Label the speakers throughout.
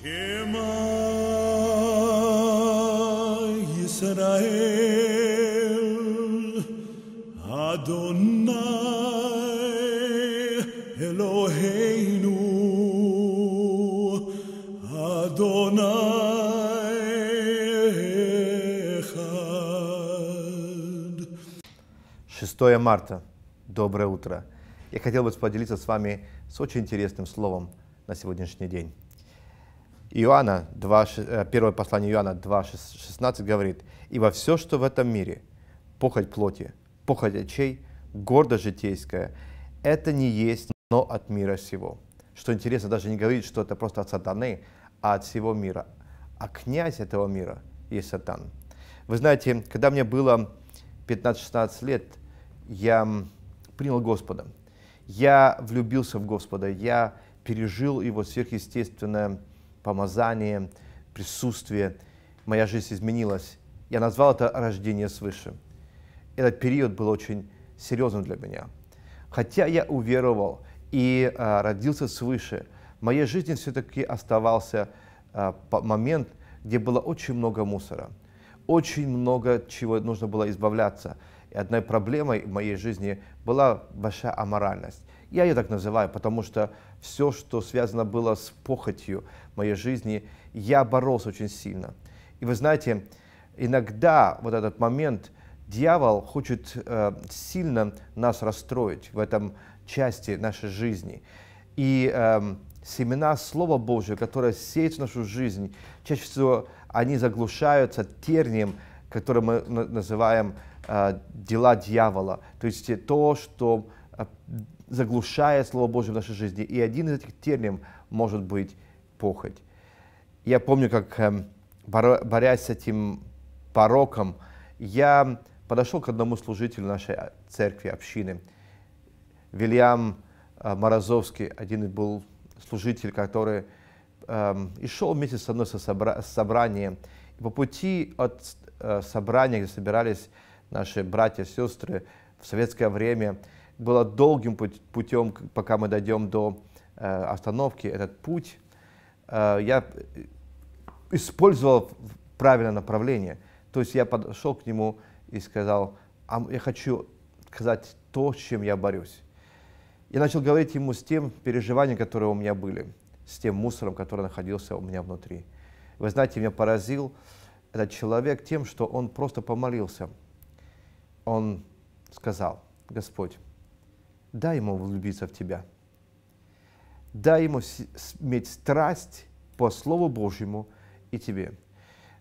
Speaker 1: 6 марта. Доброе утро. Я хотел бы поделиться с вами с очень интересным словом на сегодняшний день. Иоанна 2, э, первое послание Иоанна 2.16 говорит, и во все, что в этом мире, похоть плоти, похоть очей, гордость житейская, это не есть, но от мира сего». Что интересно, даже не говорит, что это просто от сатаны, а от всего мира. А князь этого мира есть сатан. Вы знаете, когда мне было 15-16 лет, я принял Господа. Я влюбился в Господа, я пережил его сверхъестественное помазание, присутствие. Моя жизнь изменилась. Я назвал это рождение свыше. Этот период был очень серьезным для меня. Хотя я уверовал и а, родился свыше, в моей жизни все-таки оставался а, момент, где было очень много мусора, очень много чего нужно было избавляться. И одной проблемой в моей жизни была большая аморальность. Я ее так называю, потому что все, что связано было с похотью моей жизни, я боролся очень сильно. И вы знаете, иногда вот этот момент, дьявол хочет э, сильно нас расстроить в этом части нашей жизни. И э, семена Слова Божьего, которое сеет в нашу жизнь, чаще всего они заглушаются тернием, который мы называем э, дела дьявола. То есть то, что э, заглушая Слово Божье в нашей жизни. И один из этих терминов может быть похоть. Я помню, как, эм, борясь с этим пороком, я подошел к одному служителю нашей э, церкви, общины. Вильям э, Морозовский, один был служитель, который эм, и шел вместе со мной со собра- с собрания. И по пути от э, собрания, где собирались наши братья и сестры в советское время, было долгим путем, пока мы дойдем до э, остановки, этот путь, э, я использовал правильное направление. То есть я подошел к нему и сказал, а я хочу сказать то, с чем я борюсь. Я начал говорить ему с тем переживанием, которые у меня были, с тем мусором, который находился у меня внутри. Вы знаете, меня поразил этот человек тем, что он просто помолился. Он сказал, Господь, Дай ему влюбиться в тебя. Дай ему иметь страсть по Слову Божьему и тебе.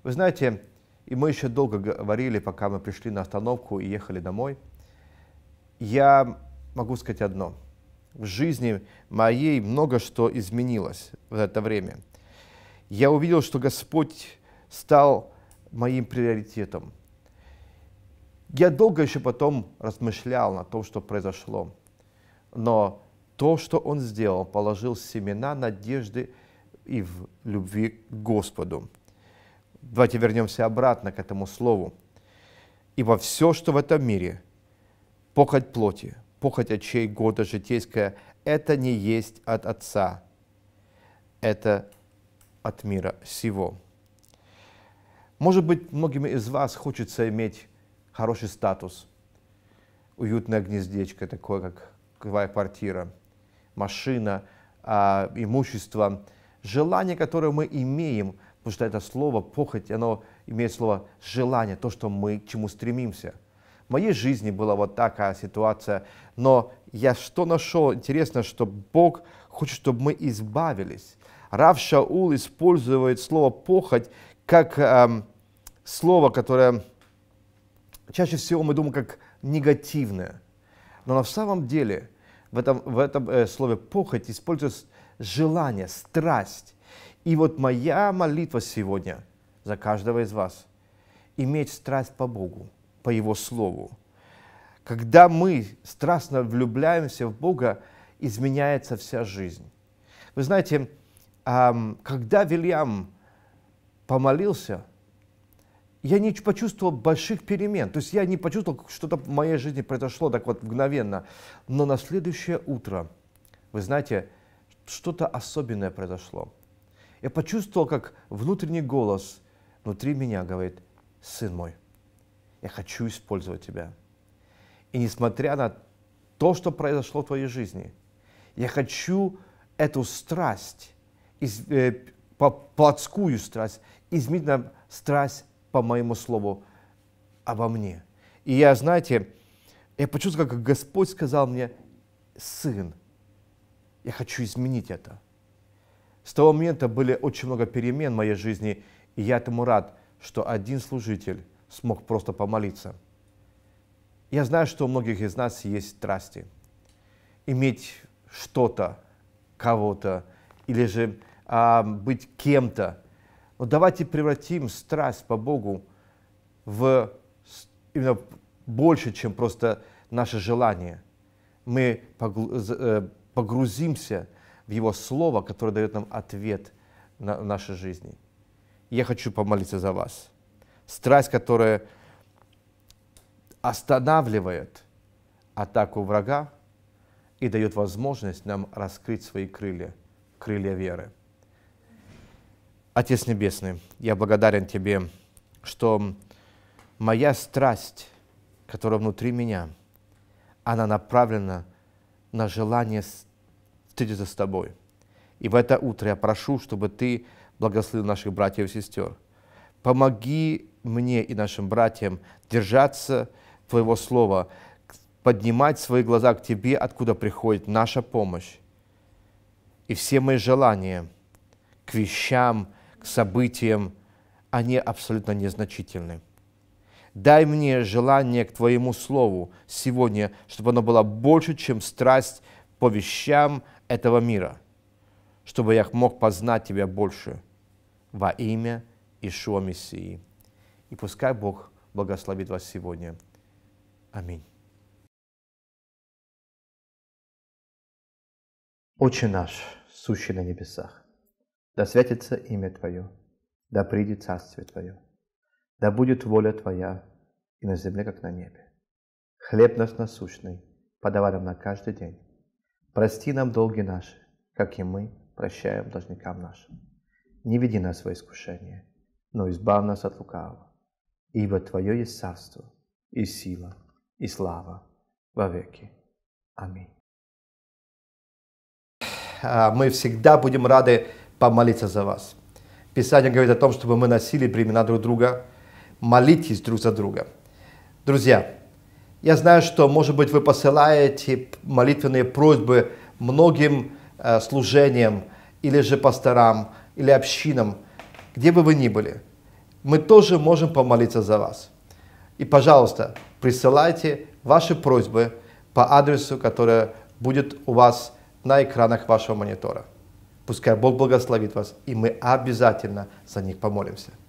Speaker 1: Вы знаете, и мы еще долго говорили, пока мы пришли на остановку и ехали домой. Я могу сказать одно. В жизни моей много что изменилось в это время. Я увидел, что Господь стал моим приоритетом. Я долго еще потом размышлял на том, что произошло но то, что он сделал, положил семена надежды и в любви к Господу. Давайте вернемся обратно к этому слову. Ибо все, что в этом мире, похоть плоти, похоть очей, года житейская, это не есть от Отца, это от мира сего. Может быть, многим из вас хочется иметь хороший статус, уютное гнездечко, такое, как твоя квартира, машина, а, имущество, желание, которое мы имеем, потому что это слово похоть, оно имеет слово желание, то, что мы к чему стремимся. В моей жизни была вот такая ситуация, но я что нашел? Интересно, что Бог хочет, чтобы мы избавились. Рав Шаул использует слово «похоть» как эм, слово, которое чаще всего мы думаем как негативное – но на самом деле в этом, в этом э, слове похоть используется желание, страсть. И вот моя молитва сегодня за каждого из вас – иметь страсть по Богу, по Его Слову. Когда мы страстно влюбляемся в Бога, изменяется вся жизнь. Вы знаете, когда Вильям помолился – я не почувствовал больших перемен. То есть я не почувствовал, что-то в моей жизни произошло так вот мгновенно. Но на следующее утро, вы знаете, что-то особенное произошло. Я почувствовал, как внутренний голос внутри меня говорит, «Сын мой, я хочу использовать тебя». И несмотря на то, что произошло в твоей жизни, я хочу эту страсть, из, э, плотскую страсть, изменить на страсть по моему слову обо а мне. И я, знаете, я почувствовал, как Господь сказал мне, сын, я хочу изменить это. С того момента были очень много перемен в моей жизни, и я этому рад, что один служитель смог просто помолиться. Я знаю, что у многих из нас есть страсти. Иметь что-то, кого-то, или же а, быть кем-то, но давайте превратим страсть по Богу в именно больше, чем просто наше желание. Мы э, погрузимся в Его Слово, которое дает нам ответ на нашей жизни. Я хочу помолиться за вас. Страсть, которая останавливает атаку врага и дает возможность нам раскрыть свои крылья, крылья веры. Отец Небесный, я благодарен Тебе, что моя страсть, которая внутри меня, она направлена на желание встретиться с Тобой. И в это утро я прошу, чтобы Ты благословил наших братьев и сестер. Помоги мне и нашим братьям держаться Твоего Слова, поднимать свои глаза к Тебе, откуда приходит наша помощь. И все мои желания к вещам, к событиям, они абсолютно незначительны. Дай мне желание к Твоему Слову сегодня, чтобы оно было больше, чем страсть по вещам этого мира, чтобы я мог познать Тебя больше во имя Ишуа Мессии. И пускай Бог благословит вас сегодня. Аминь. Отче наш, сущий на небесах, да святится имя Твое, да придет Царствие Твое, да будет воля Твоя и на земле, как на небе. Хлеб наш насущный, подавай нам на каждый день. Прости нам долги наши, как и мы прощаем должникам нашим. Не веди нас во искушение, но избав нас от лукавого. Ибо Твое есть царство, и сила, и слава во веки. Аминь. А мы всегда будем рады помолиться за вас. Писание говорит о том, чтобы мы носили бремена друг друга, молитесь друг за друга. Друзья, я знаю, что, может быть, вы посылаете молитвенные просьбы многим э, служениям или же пасторам, или общинам, где бы вы ни были. Мы тоже можем помолиться за вас. И, пожалуйста, присылайте ваши просьбы по адресу, который будет у вас на экранах вашего монитора. Пускай Бог благословит вас, и мы обязательно за них помолимся.